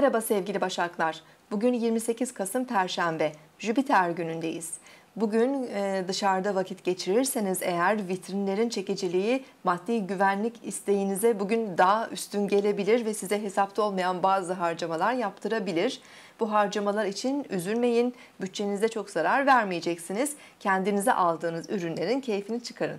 Merhaba sevgili Başaklar. Bugün 28 Kasım Perşembe. Jüpiter günündeyiz. Bugün e, dışarıda vakit geçirirseniz eğer vitrinlerin çekiciliği maddi güvenlik isteğinize bugün daha üstün gelebilir ve size hesapta olmayan bazı harcamalar yaptırabilir. Bu harcamalar için üzülmeyin, bütçenize çok zarar vermeyeceksiniz. Kendinize aldığınız ürünlerin keyfini çıkarın.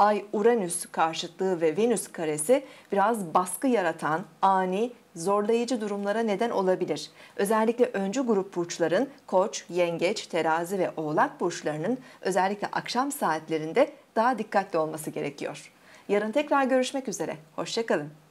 Ay-Uranüs karşıtlığı ve Venüs karesi biraz baskı yaratan, ani, zorlayıcı durumlara neden olabilir. Özellikle öncü grup burçların Koç, Yengeç, Terazi ve Oğlak burçlarının özellikle akşam saatlerinde daha dikkatli olması gerekiyor. Yarın tekrar görüşmek üzere. Hoşçakalın.